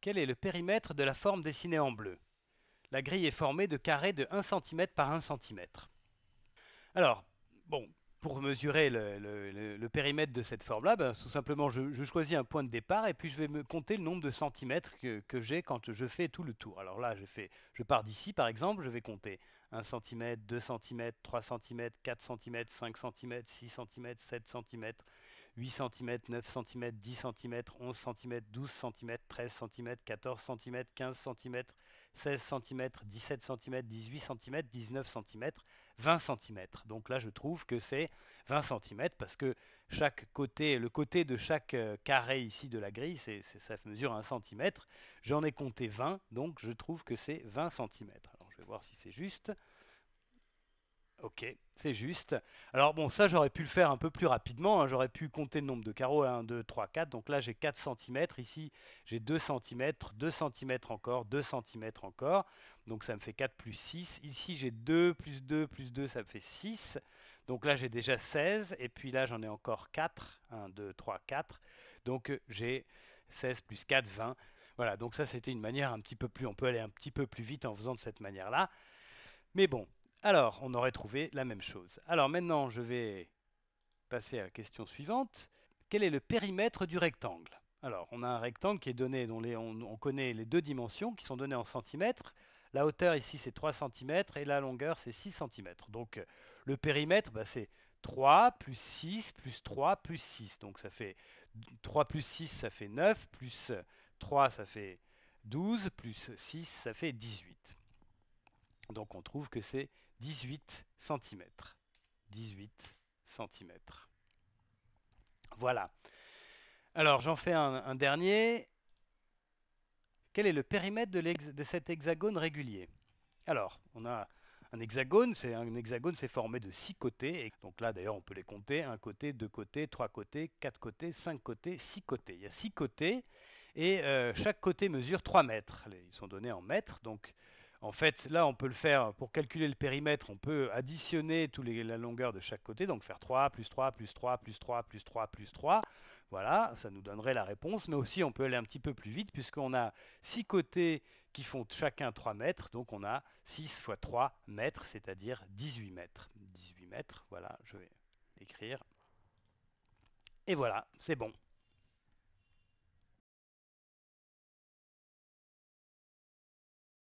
Quel est le périmètre de la forme dessinée en bleu La grille est formée de carrés de 1 cm par 1 cm. Alors, bon, pour mesurer le, périmètre de cette forme-là, ben, tout simplement, je, choisis un point de départ et puis je vais me compter le nombre de centimètres que, j'ai quand je fais tout le tour. Alors là, je, je pars d'ici, par exemple, je vais compter 1 cm, 2 cm, 3 cm, 4 cm, 5 cm, 6 cm, 7 cm, 8 cm, 9 cm, 10 cm, 11 cm, 12 cm, 13 cm, 14 cm, 15 cm, 16 cm, 17 cm, 18 cm, 19 cm, 20 cm. Donc là, je trouve que c'est 20 cm parce que chaque côté, le côté de chaque euh, carré ici de la grille, ça mesure 1 cm. J'en ai compté 20, donc je trouve que c'est 20 cm. Alors, je vais voir si c'est juste. Ok, c'est juste. Alors bon, ça j'aurais pu le faire un peu plus rapidement, hein. j'aurais pu compter le nombre de carreaux, 1, 2, 3, 4, donc là j'ai 4 cm, ici j'ai 2 cm, 2 cm encore, 2 cm encore, donc ça me fait 4 plus 6, ici j'ai 2 plus 2 plus 2, ça me fait 6, donc là j'ai déjà 16, et puis là j'en ai encore 4, 1, 2, 3, 4, donc euh, j'ai 16 plus 4, 20, voilà, donc ça c'était une manière un petit peu plus, on peut aller un petit peu plus vite en faisant de cette manière-là, mais bon, alors, on aurait trouvé la même chose. Alors maintenant, je vais passer à la question suivante. Quel est le périmètre du rectangle Alors, on a un rectangle qui est donné, dont on, connaît les deux dimensions qui sont données en centimètres. La hauteur ici, c'est 3 cm et la longueur, c'est 6 cm. Donc, le périmètre, bah, c'est 3 plus 6 plus 3 plus 6. Donc, ça fait 3 plus 6, ça fait 9, plus 3, ça fait 12, plus 6, ça fait 18. Donc on trouve que c'est 18 cm. 18 cm. Voilà. Alors j'en fais un, dernier. Quel est le périmètre de, cet hexagone régulier Alors, on a un hexagone, c'est un hexagone, c'est formé de six côtés. Et donc là, d'ailleurs, on peut les compter un côté, deux côtés, trois côtés, quatre côtés, cinq côtés, six côtés. Il y a six côtés et euh, chaque côté mesure 3 mètres. Ils sont donnés en mètres, donc en fait, là, on peut le faire, pour calculer le périmètre, on peut additionner tous les, la longueur de chaque côté, donc faire 3, plus 3, plus 3, plus 3, plus 3, plus 3. Voilà, ça nous donnerait la réponse, mais aussi on peut aller un petit peu plus vite, puisqu'on a 6 côtés qui font chacun 3 mètres, donc on a 6 fois 3 mètres, c'est-à-dire 18 mètres. 18 mètres, voilà, je vais écrire. Et voilà, c'est bon.